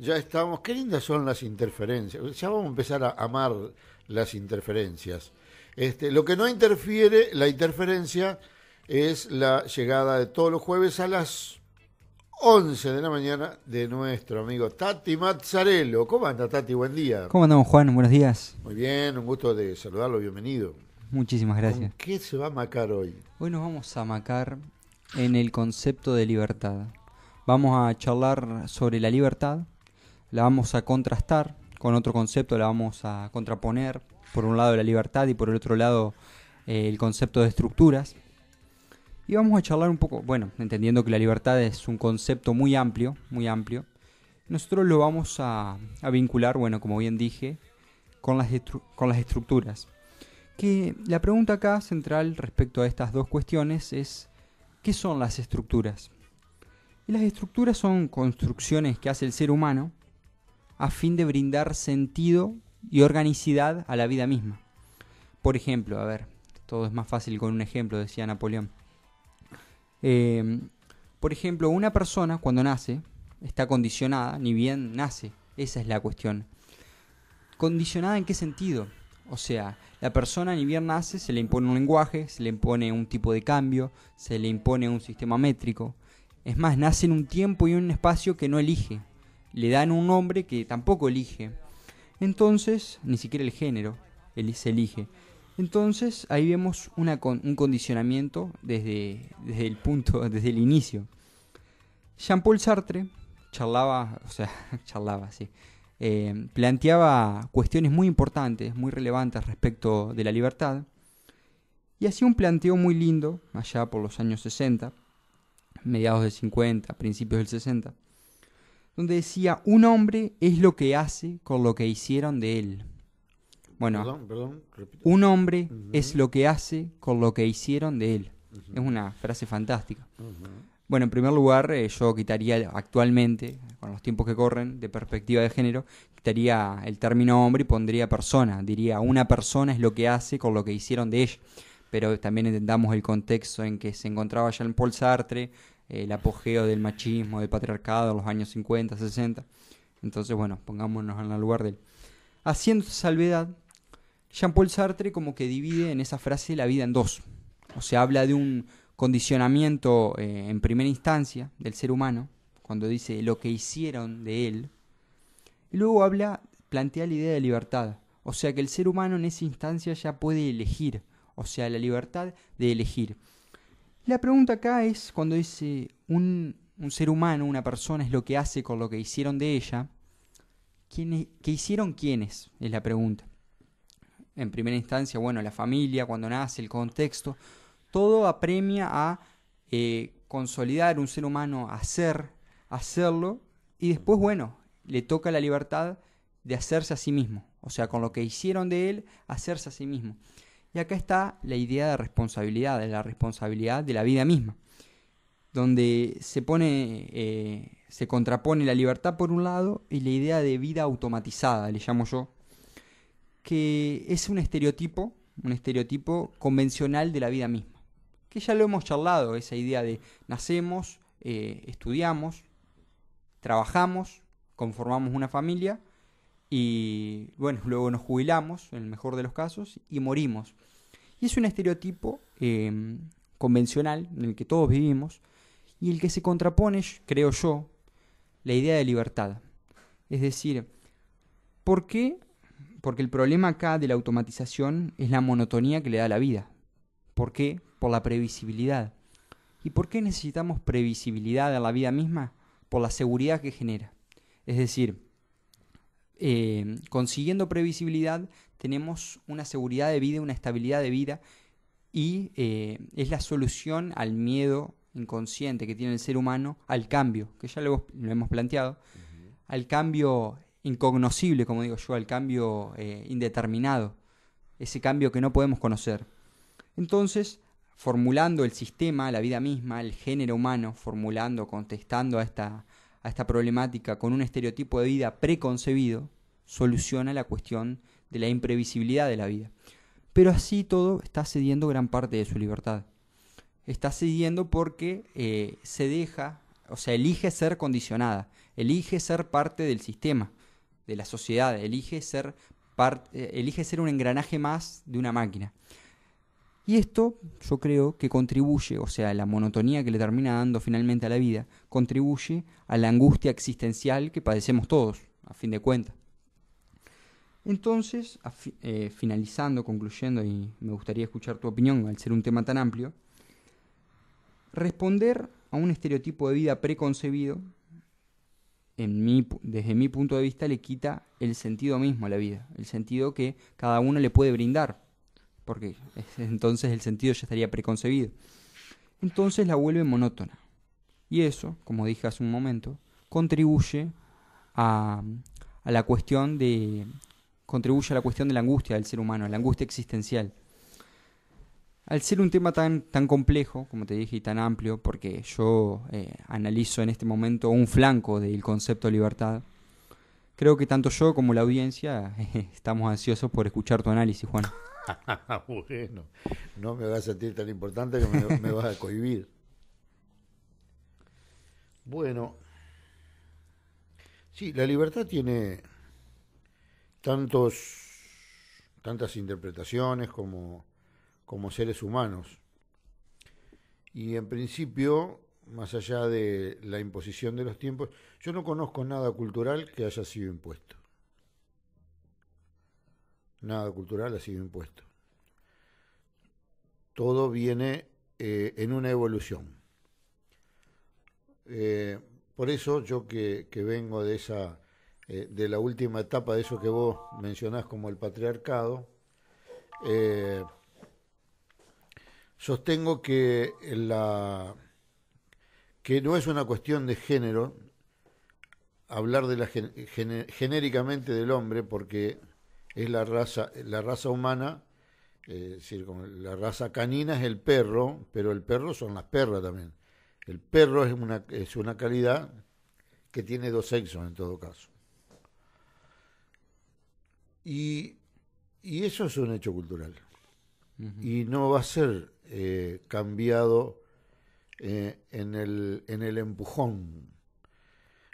Ya estamos. Qué lindas son las interferencias. Ya vamos a empezar a amar las interferencias. Este, lo que no interfiere, la interferencia, es la llegada de todos los jueves a las 11 de la mañana de nuestro amigo Tati Mazzarello. ¿Cómo anda Tati? Buen día. ¿Cómo andamos Juan? Buenos días. Muy bien, un gusto de saludarlo, bienvenido. Muchísimas gracias. ¿Qué se va a macar hoy? Hoy nos vamos a macar en el concepto de libertad. Vamos a charlar sobre la libertad, la vamos a contrastar con otro concepto, la vamos a contraponer, por un lado la libertad y por el otro lado eh, el concepto de estructuras. Y vamos a charlar un poco, bueno, entendiendo que la libertad es un concepto muy amplio, muy amplio, nosotros lo vamos a, a vincular, bueno, como bien dije, con las, con las estructuras. Que la pregunta acá central respecto a estas dos cuestiones es, ¿qué son las estructuras? Y las estructuras son construcciones que hace el ser humano a fin de brindar sentido y organicidad a la vida misma. Por ejemplo, a ver, todo es más fácil con un ejemplo, decía Napoleón. Eh, por ejemplo, una persona cuando nace está condicionada, ni bien nace, esa es la cuestión. ¿Condicionada en qué sentido? O sea, la persona ni bien nace se le impone un lenguaje, se le impone un tipo de cambio, se le impone un sistema métrico. Es más, nace en un tiempo y un espacio que no elige le dan un nombre que tampoco elige. Entonces, ni siquiera el género él se elige. Entonces, ahí vemos un condicionamiento desde, desde el punto, desde el inicio. Jean-Paul Sartre charlaba, o sea, charlaba, sí, eh, planteaba cuestiones muy importantes, muy relevantes respecto de la libertad, y hacía un planteo muy lindo allá por los años 60, mediados del 50, principios del 60, donde decía, un hombre es lo que hace con lo que hicieron de él. Bueno, un hombre es lo que hace con lo que hicieron de él. Es una frase fantástica. Bueno, en primer lugar, eh, yo quitaría actualmente, con los tiempos que corren, de perspectiva de género, quitaría el término hombre y pondría persona. Diría, una persona es lo que hace con lo que hicieron de ella. Pero también entendamos el contexto en que se encontraba ya paul Sartre, el apogeo del machismo, del patriarcado en los años 50, 60. Entonces, bueno, pongámonos en el lugar de él. Haciendo salvedad, Jean-Paul Sartre como que divide en esa frase la vida en dos. O sea, habla de un condicionamiento eh, en primera instancia del ser humano, cuando dice lo que hicieron de él. Y luego habla, plantea la idea de libertad. O sea que el ser humano en esa instancia ya puede elegir. O sea, la libertad de elegir. La pregunta acá es cuando dice un, ser humano, una persona es lo que hace con lo que hicieron de ella. ¿Qué hicieron quiénes? Es la pregunta. En primera instancia, bueno, la familia, cuando nace, el contexto, todo apremia a eh, consolidar un ser humano, hacer, hacerlo, y después, bueno, le toca la libertad de hacerse a sí mismo, o sea, con lo que hicieron de él, hacerse a sí mismo. Y acá está la idea de responsabilidad, de la responsabilidad de la vida misma, donde se pone, eh, se contrapone la libertad por un lado y la idea de vida automatizada, le llamo yo, que es un estereotipo, un estereotipo convencional de la vida misma, que ya lo hemos charlado, esa idea de nacemos, eh, estudiamos, trabajamos, conformamos una familia y bueno, luego nos jubilamos, en el mejor de los casos, y morimos. Y es un estereotipo em, convencional en el que todos vivimos y el que se contrapone, creo yo, la idea de libertad. Es decir, ¿por qué? Porque el problema acá de la automatización es la monotonía que le da la vida. ¿Por qué? Por la previsibilidad. ¿Y por qué necesitamos previsibilidad a la vida misma? Por la seguridad que genera. Es decir, eh, consiguiendo previsibilidad, tenemos una seguridad de vida, una estabilidad de vida y eh, es la solución al miedo inconsciente que tiene el ser humano al cambio, que ya lo, hemos planteado, al cambio incognoscible, como digo yo, al cambio eh, indeterminado, ese cambio que no podemos conocer. Entonces, formulando el sistema, la vida misma, el género humano, formulando, contestando a esta, a esta problemática con un estereotipo de vida preconcebido, soluciona la cuestión de la imprevisibilidad de la vida. Pero así todo está cediendo gran parte de su libertad. Está cediendo porque eh, se deja, o sea, elige ser condicionada, elige ser parte del sistema, de la sociedad, elige ser, eh, elige ser un engranaje más de una máquina. Y esto yo creo que contribuye, o sea, la monotonía que le termina dando finalmente a la vida, contribuye a la angustia existencial que padecemos todos, a fin de cuentas. Entonces, eh, finalizando, concluyendo, y me gustaría escuchar tu opinión al ser un tema tan amplio, responder a un estereotipo de vida preconcebido, en desde mi punto de vista, le quita el sentido mismo a la vida, el sentido que cada uno le puede brindar porque entonces el sentido ya estaría preconcebido. Entonces la vuelve monótona. Y eso, como dije hace un momento, contribuye a, a la cuestión de contribuye a la cuestión de la angustia del ser humano, la angustia existencial. Al ser un tema tan, tan complejo, como te dije, y tan amplio, porque yo eh, analizo en este momento un flanco del concepto de libertad, creo que tanto yo como la audiencia estamos ansiosos por escuchar tu análisis, Juan. bueno, no me vas a sentir tan importante que me, vas a cohibir. Bueno, sí, la libertad tiene tantos tantas interpretaciones como, como seres humanos. Y en principio, más allá de la imposición de los tiempos, yo no conozco nada cultural que haya sido impuesto nada cultural ha sido impuesto. Todo viene eh, en una evolución. Eh, por eso yo que, vengo de esa eh, de la última etapa de eso que vos mencionás como el patriarcado, sostengo que que no es una cuestión de género hablar de la genéricamente del hombre porque es la raza, la raza humana, eh, es decir, la raza canina es el perro, pero el perro son las perras también. El perro es una, es una calidad que tiene dos sexos en todo caso. Y, eso es un hecho cultural. Y no va a ser eh, cambiado eh, en, el, empujón.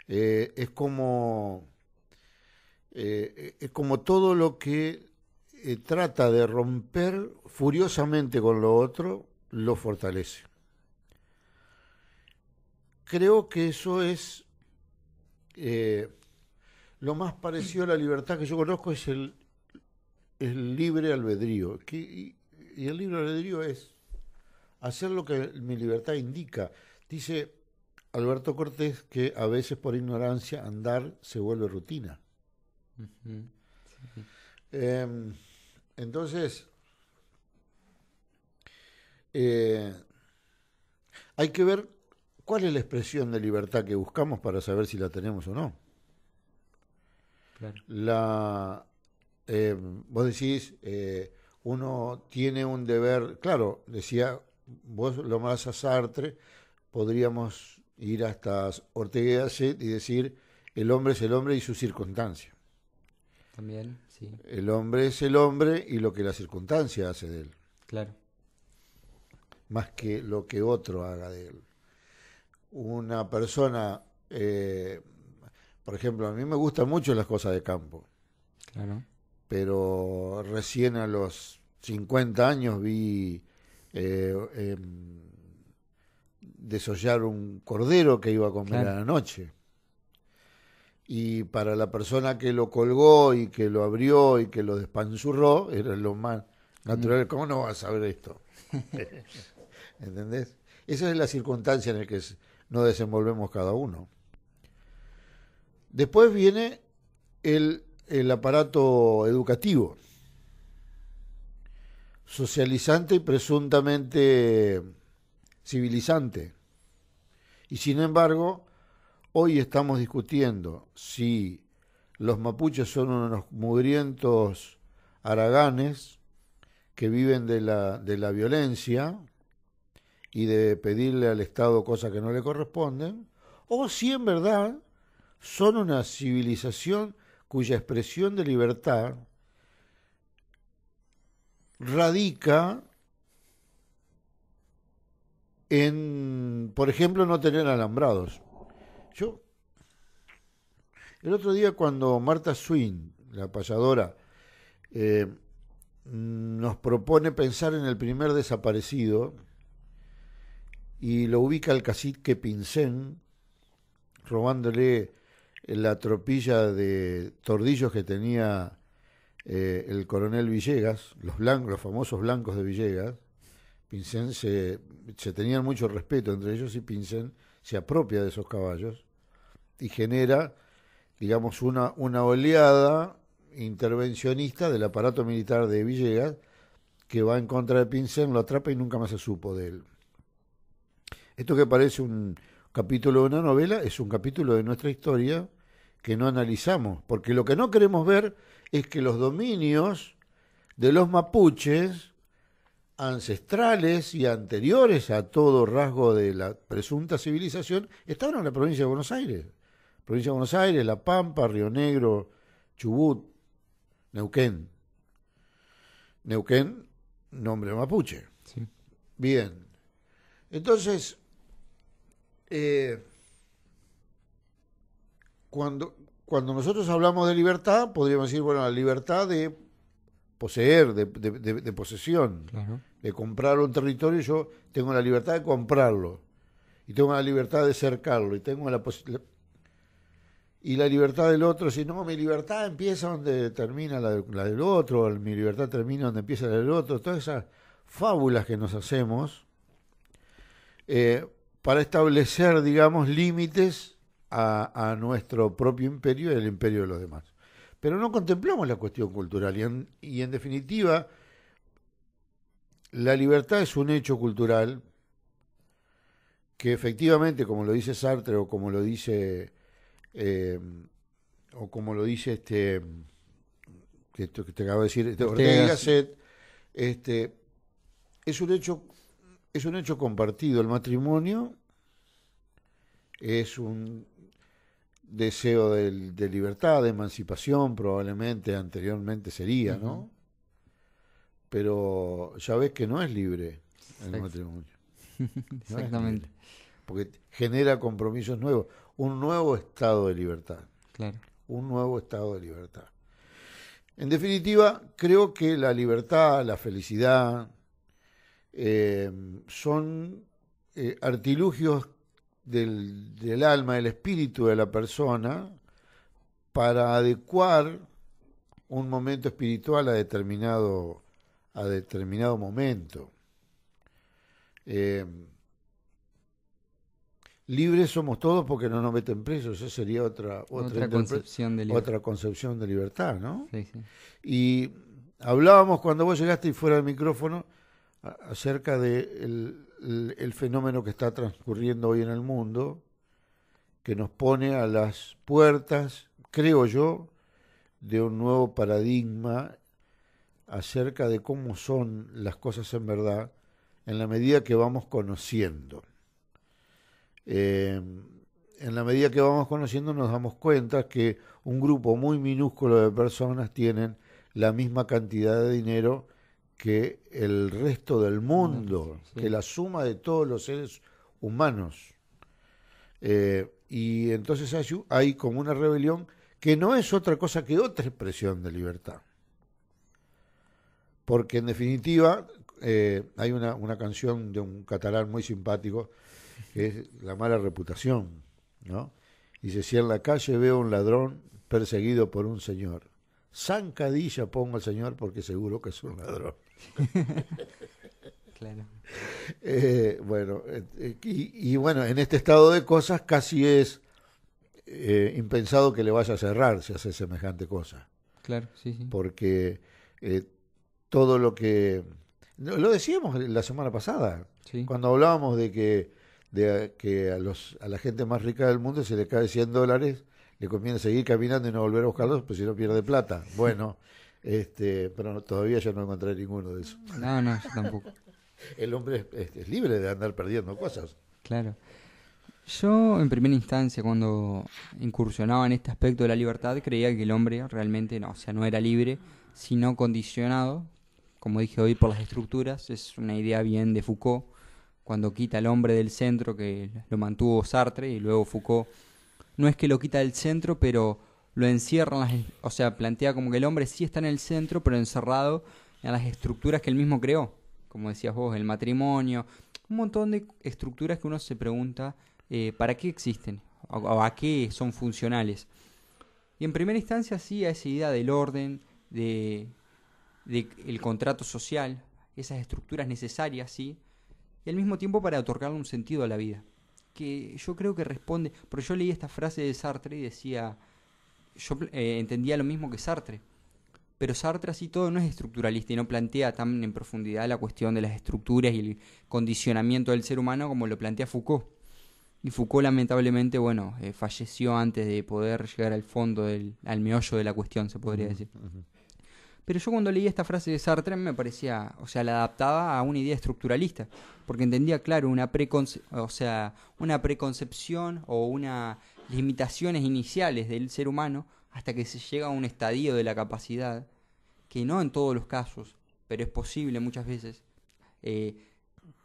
es como es eh, eh, como todo lo que eh, trata de romper furiosamente con lo otro, lo fortalece. Creo que eso es lo más parecido a la libertad que yo conozco es el, libre albedrío. y el libre albedrío es hacer lo que mi libertad indica. Dice Alberto Cortés que a veces por ignorancia andar se vuelve rutina. Em, entonces, eh, hay que ver cuál es la expresión de libertad que buscamos para saber si la tenemos o no. La, em, vos decís, eh, uno tiene un deber, claro, decía vos lo más a Sartre, podríamos ir hasta Ortega y y decir, el hombre es el hombre y su circunstancia. El hombre es el hombre y lo que la circunstancia hace de él. Claro. Más que lo que otro haga de él. Una persona, eh, por ejemplo, a mí me gustan mucho las cosas de campo. Claro. Pero recién a los 50 años vi eh, em, desollar un cordero que iba a comer a la noche y para la persona que lo colgó y que lo abrió y que lo despanzurró, era lo más natural. Mm. ¿Cómo no vas a saber esto? ¿Entendés? Esa es la circunstancia en la que nos desenvolvemos cada uno. Después viene el, el aparato educativo, socializante y presuntamente civilizante. Y sin embargo, Hoy estamos discutiendo si los mapuches son unos mugrientos araganes que viven de la, de la violencia y de pedirle al Estado cosas que no le corresponden, o si en verdad son una civilización cuya expresión de libertad radica en, por ejemplo, no tener alambrados. Yo, el otro día cuando Marta Swin, la payadora, eh, nos propone pensar en el primer desaparecido y lo ubica al cacique Pincén, robándole la tropilla de tordillos que tenía eh, el coronel Villegas, los, blancos, los famosos blancos de Villegas. Pincén se, se tenían mucho respeto entre ellos y Pincén se apropia de esos caballos y genera, digamos, una, una oleada intervencionista del aparato militar de Villegas que va en contra de Pincén, lo atrapa y nunca más se supo de él. Esto que parece un capítulo de una novela es un capítulo de nuestra historia que no analizamos, porque lo que no queremos ver es que los dominios de los mapuches ancestrales y anteriores a todo rasgo de la presunta civilización estaban en la provincia de Buenos Aires. Provincia de Buenos Aires, La Pampa, Río Negro, Chubut, Neuquén. Neuquén, nombre mapuche. Bien. Entonces, eh, cuando, cuando nosotros hablamos de libertad, podríamos decir, bueno, la libertad de poseer, de, posesión, de comprar un territorio, yo tengo la libertad de comprarlo, y tengo la libertad de cercarlo, y tengo la, y la libertad del otro, si no, mi libertad empieza donde termina la, del otro, mi libertad termina donde empieza la del otro, todas esas fábulas que nos hacemos eh, para establecer, digamos, límites a, a nuestro propio imperio y el imperio de los demás pero no contemplamos la cuestión cultural y en, definitiva la libertad es un hecho cultural que efectivamente, como lo dice Sartre o como lo dice eh, o como lo dice este que que acabo de decir, este Ortega este, es un hecho es un hecho compartido. El matrimonio es un deseo de, libertad, de emancipación, probablemente anteriormente sería, ¿no? Pero ya ves que no es libre el matrimonio. Exactamente. Porque genera compromisos nuevos, un nuevo estado de libertad. Claro. Un nuevo estado de libertad. En definitiva, creo que la libertad, la felicidad, eh, son eh, artilugios del, alma, del espíritu de la persona, para adecuar un momento espiritual a determinado, a determinado momento. Eh, libres somos todos porque no nos meten presos, esa sería otra, otra, concepción, de otra concepción de libertad, ¿no? Y hablábamos cuando vos llegaste y fuera del micrófono acerca del de el, fenómeno que está transcurriendo hoy en el mundo, que nos pone a las puertas, creo yo, de un nuevo paradigma acerca de cómo son las cosas en verdad en la medida que vamos conociendo. Eh, en la medida que vamos conociendo nos damos cuenta que un grupo muy minúsculo de personas tienen la misma cantidad de dinero que el resto del mundo, que la suma de todos los seres humanos. Eh, y entonces hay, como una rebelión que no es otra cosa que otra expresión de libertad. Porque en definitiva eh, hay una, una, canción de un catalán muy simpático que es La mala reputación, ¿no? Dice, si en la calle veo un ladrón perseguido por un señor, zancadilla pongo al señor porque seguro que es un ladrón. claro. Eh, bueno, eh, y, bueno, en este estado de cosas casi es eh, impensado que le vaya a cerrar si hace semejante cosa. Claro, sí, sí. Porque eh, todo lo que... Lo decíamos la semana pasada, cuando hablábamos de que, de, que a, los, a la gente más rica del mundo se le cae 100 dólares, le conviene seguir caminando y no volver a buscarlos, pues si no pierde plata. Bueno. Este, pero todavía yo no encontré ninguno de esos. No, no, yo tampoco. El hombre es, es, libre de andar perdiendo cosas. Claro. Yo, en primera instancia, cuando incursionaba en este aspecto de la libertad, creía que el hombre realmente no, o sea, no era libre, sino condicionado, como dije hoy, por las estructuras. Es una idea bien de Foucault, cuando quita al hombre del centro, que lo mantuvo Sartre, y luego Foucault. No es que lo quita del centro, pero lo encierra, o sea, plantea como que el hombre sí está en el centro, pero encerrado en las estructuras que él mismo creó, como decías vos, el matrimonio, un montón de estructuras que uno se pregunta eh, para qué existen o, a qué son funcionales. Y en primera instancia sí a esa idea del orden, de, de el contrato social, esas estructuras necesarias, sí, y al mismo tiempo para otorgarle un sentido a la vida. Que yo creo que responde, pero yo leí esta frase de Sartre y decía, yo eh, entendía lo mismo que Sartre. Pero Sartre así todo no es estructuralista y no plantea tan en profundidad la cuestión de las estructuras y el condicionamiento del ser humano como lo plantea Foucault. Y Foucault lamentablemente, bueno, eh, falleció antes de poder llegar al fondo, del, al meollo de la cuestión, se podría decir. Pero yo cuando leí esta frase de Sartre me parecía, o sea, la adaptaba a una idea estructuralista, porque entendía, claro, una, o sea, una preconcepción o una limitaciones iniciales del ser humano hasta que se llega a un estadio de la capacidad, que no en todos los casos, pero es posible muchas veces, eh,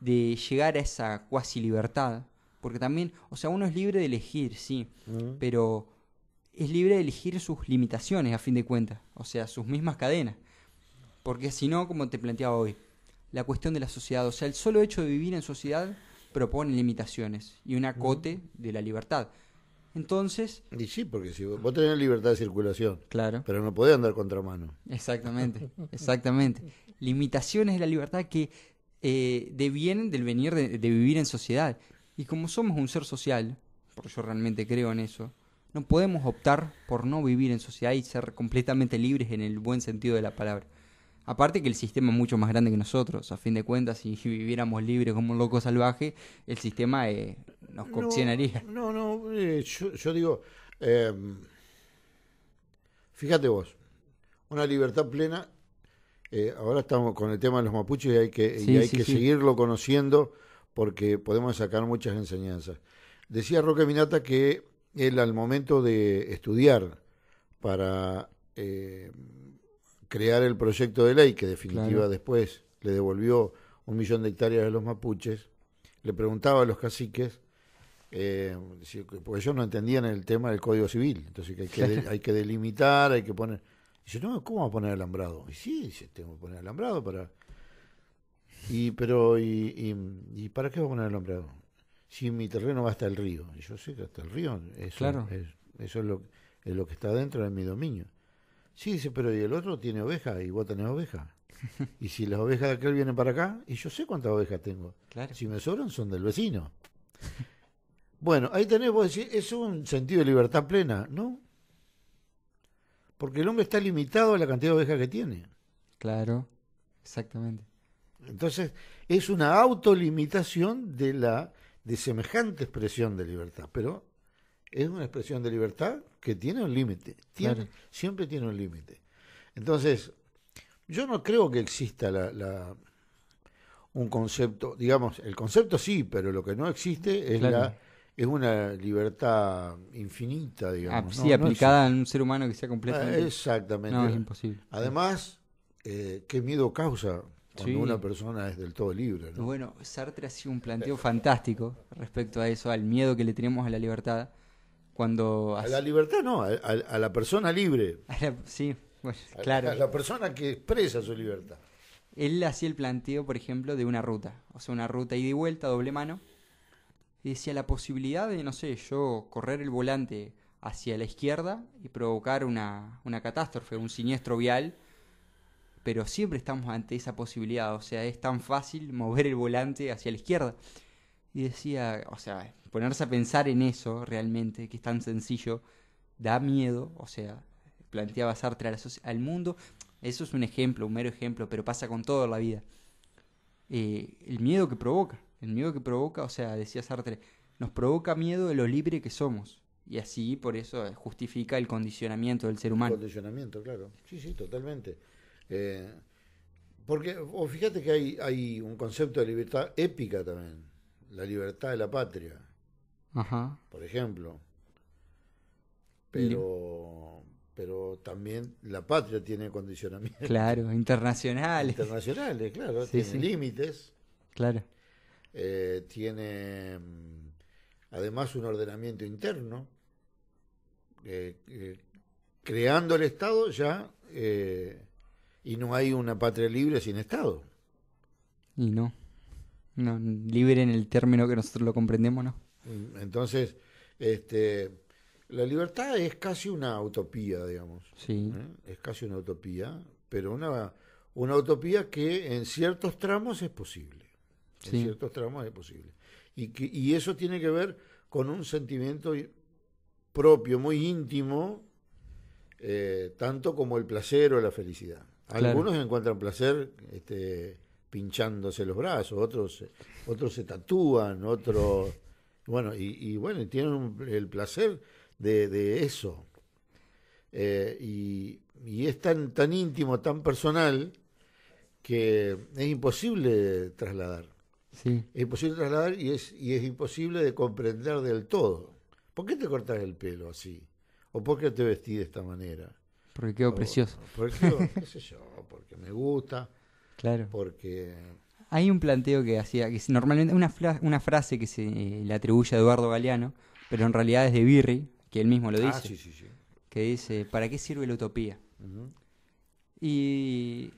de llegar a esa cuasi libertad. Porque también, o sea, uno es libre de elegir, sí, mm. pero es libre de elegir sus limitaciones a fin de cuentas, o sea, sus mismas cadenas. Porque si no, como te planteaba hoy, la cuestión de la sociedad, o sea, el solo hecho de vivir en sociedad propone limitaciones y un acote de la libertad. Entonces. Y sí, porque si vos, tenés libertad de circulación. Claro. Pero no podés andar contra mano. Exactamente, exactamente. Limitaciones de la libertad que eh, devienen del venir de, vivir en sociedad. Y como somos un ser social, porque yo realmente creo en eso, no podemos optar por no vivir en sociedad y ser completamente libres en el buen sentido de la palabra. Aparte que el sistema es mucho más grande que nosotros. A fin de cuentas, si viviéramos libres como un loco salvaje, el sistema eh, nos coccionaría. No, no, eh, yo, digo, eh, fíjate vos, una libertad plena. ahora estamos con el tema de los mapuches y hay que, seguirlo conociendo porque podemos sacar muchas enseñanzas. Decía Roque Minata que él al momento de estudiar para crear el proyecto de ley, que definitiva después le devolvió un millón de hectáreas a los mapuches, le preguntaba a los caciques, eh, porque ellos no entendían el tema del Código Civil, entonces que hay, que delimitar, hay que poner... Dice, no, ¿cómo va a poner alambrado? Y sí, dice, tengo que poner alambrado para... Y, pero, y, para qué va a poner alambrado? Si mi terreno va hasta el río. Y yo sé que hasta el río, eso, claro. eso es, lo, es lo que está dentro de mi dominio. Sí, dice, pero y el otro tiene ovejas y vos tenés ovejas. y si las ovejas de aquel vienen para acá, y yo sé cuántas ovejas tengo. Si me sobran, son del vecino. bueno, ahí tenés, vos decís, es un sentido de libertad plena, ¿no? Porque el hombre está limitado a la cantidad de ovejas que tiene. Claro, exactamente. Entonces, es una autolimitación de la de semejante expresión de libertad, pero es una expresión de libertad que tiene un límite, siempre tiene un límite. Entonces, yo no creo que exista la, un concepto, digamos, el concepto sí, pero lo que no existe es la es una libertad infinita, digamos. Ah, sí, aplicada en un ser humano que sea completamente. Ah, exactamente. No, es imposible. Además, eh, qué miedo causa cuando una persona es del todo libre. Bueno, Sartre ha sido un planteo fantástico respecto a eso, al miedo que le tenemos a la libertad a la libertad no, a, la persona libre. sí, claro. A la persona que expresa su libertad. Él hacía el planteo, por ejemplo, de una ruta. O sea, una ruta ida y vuelta, doble mano. Y decía la posibilidad de, no sé, yo correr el volante hacia la izquierda y provocar una, una catástrofe, un siniestro vial. Pero siempre estamos ante esa posibilidad. O sea, es tan fácil mover el volante hacia la izquierda. Y decía, o sea, ponerse a pensar en eso realmente, que es tan sencillo, da miedo, o sea, planteaba Sartre a al mundo, eso es un ejemplo, un mero ejemplo, pero pasa con toda la vida. Eh, el miedo que provoca, el miedo que provoca, o sea, decía Sartre, nos provoca miedo de lo libre que somos. Y así, por eso, eh, justifica el condicionamiento del ser humano. El condicionamiento, claro. Sí, sí, totalmente. Eh, porque, o fíjate que hay, hay un concepto de libertad épica también, la libertad de la patria. Ajá. por ejemplo. Pero, pero también la patria tiene condicionamientos. Claro, internacionales. Internacionales, claro, tiene límites. Claro. Eh, tiene además un ordenamiento interno. Eh, eh, creando el Estado ya, y no hay una patria libre sin Estado. Y no. No, libre en el término que nosotros lo comprendemos, ¿no? Mm, entonces, este, la libertad es casi una utopía, digamos. Sí. ¿eh? Es casi una utopía, pero una, una utopía que en ciertos tramos es posible. En ciertos tramos es posible. Y, que, y eso tiene que ver con un sentimiento propio, muy íntimo, eh, tanto como el placer o la felicidad. Algunos encuentran placer este, pinchándose los brazos, otros, otros se tatúan, otros... Bueno, y, bueno, tienen el placer de, eso. Eh, y, es tan, tan íntimo, tan personal, que es imposible trasladar. Sí. Es imposible trasladar y es, y es imposible de comprender del todo. ¿Por qué te cortas el pelo así? ¿O por qué te vestí de esta manera? Porque quedo precioso. Porque, qué sé yo, porque me gusta. Claro. Porque hay un planteo que hacía, que normalmente una, una frase que se eh, le atribuye a Eduardo Galeano, pero en realidad es de Birri, que él mismo lo ah, dice, que dice, ¿para qué sirve la utopía? Y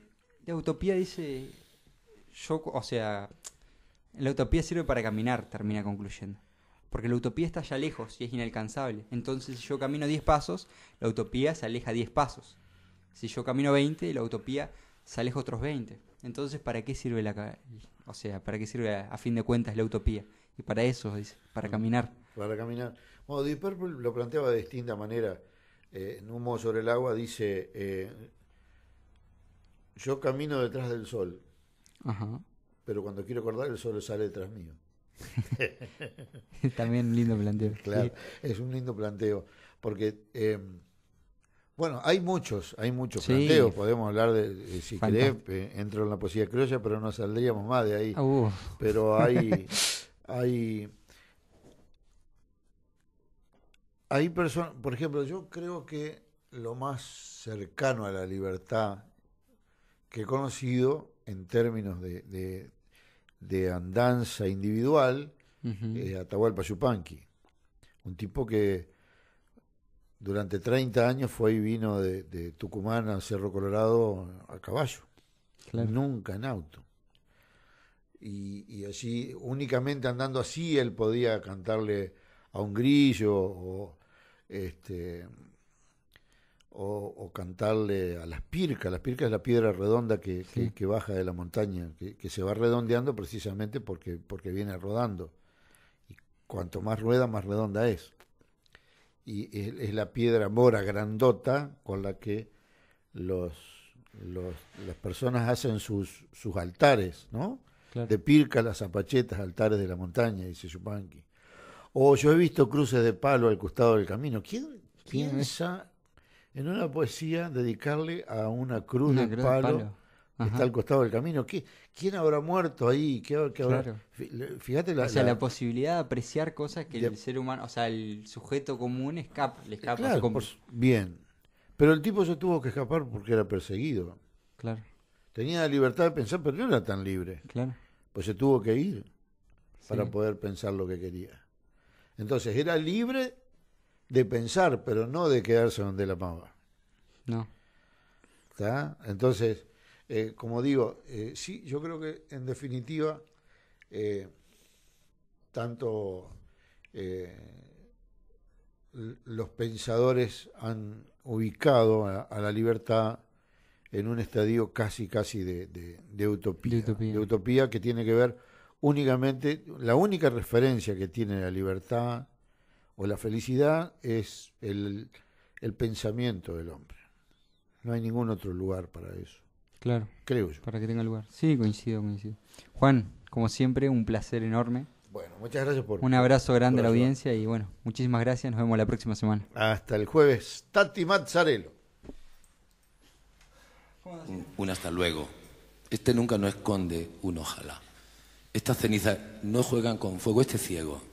la utopía dice, yo, o sea, la utopía sirve para caminar, termina concluyendo. Porque la utopía está ya lejos y es inalcanzable. Entonces, si yo camino 10 pasos, la utopía se aleja 10 pasos. Si yo camino 20, la utopía sales otros 20. Entonces, ¿para qué sirve la o sea, para qué sirve a, fin de cuentas la utopía? Y para eso, dice, para mm. caminar. Para caminar. Bueno, Deep Purple lo planteaba de distinta manera. Eh, en un modo sobre el agua dice, eh, yo camino detrás del sol, Ajá. pero cuando quiero acordar el sol sale detrás mío. También un lindo planteo. Claro, es un lindo planteo, porque eh, bueno, hay muchos, hay muchos planteos. Podemos hablar de, si querés, eh, entro en la poesía criolla, pero no saldríamos más de ahí. Pero hay, hay, hay personas, por ejemplo, yo creo que lo más cercano a la libertad que he conocido en términos de, de, andanza individual, es Atahualpa Yupanqui. Un tipo que durante 30 años fue y vino de, Tucumán a Cerro Colorado a caballo, nunca en auto. Y, así, únicamente andando así él podía cantarle a un grillo o este o, cantarle a las pircas, las pircas es la piedra redonda que, baja de la montaña, que, que, se va redondeando precisamente porque, porque viene rodando. Y cuanto más rueda, más redonda es y es, la piedra mora grandota con la que los, las personas hacen sus, sus altares, ¿no? De pirca, las zapachetas, altares de la montaña, dice Chupanqui O yo he visto cruces de palo al costado del camino. ¿Quién piensa en una poesía dedicarle a una cruz, de, palo está al costado del camino. ¿Quién habrá muerto ahí? ¿Qué, Fíjate la, o sea, la, posibilidad de apreciar cosas que el ser humano, o sea, el sujeto común escapa, le escapa. Claro, bien. Pero el tipo se tuvo que escapar porque era perseguido. Claro. Tenía la libertad de pensar, pero no era tan libre. Claro. Pues se tuvo que ir para poder pensar lo que quería. Entonces era libre de pensar, pero no de quedarse donde la amaba. No. ¿Está? Entonces, eh, como digo, eh, sí, yo creo que en definitiva, eh, tanto los pensadores han ubicado a, la libertad en un estadio casi, casi de, utopía, que tiene que ver únicamente, la única referencia que tiene la libertad o la felicidad es el pensamiento del hombre. No hay ningún otro lugar para eso. Claro. Creo yo. Para que tenga lugar. Sí, coincido, coincido. Juan, como siempre, un placer enorme. Bueno, muchas gracias por. Un abrazo grande a la audiencia y bueno, muchísimas gracias. Nos vemos la próxima semana. Hasta el jueves. Tati Mazzarello. Un, hasta luego. Este nunca no esconde un ojalá. Estas cenizas no juegan con fuego, este ciego.